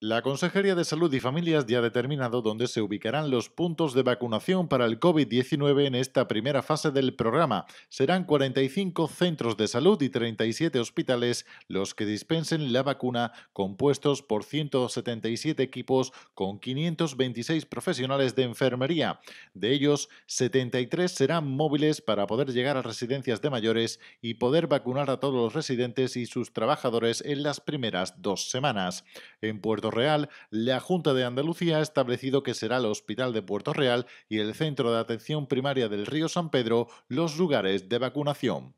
La Consejería de Salud y Familias ya ha determinado dónde se ubicarán los puntos de vacunación para el COVID-19 en esta primera fase del programa. Serán 45 centros de salud y 37 hospitales los que dispensen la vacuna, compuestos por 177 equipos con 526 profesionales de enfermería. De ellos, 73 serán móviles para poder llegar a residencias de mayores y poder vacunar a todos los residentes y sus trabajadores en las primeras dos semanas. En Puerto Real, la Junta de Andalucía ha establecido que será el Hospital de Puerto Real y el Centro de Atención Primaria del Río San Pedro los lugares de vacunación.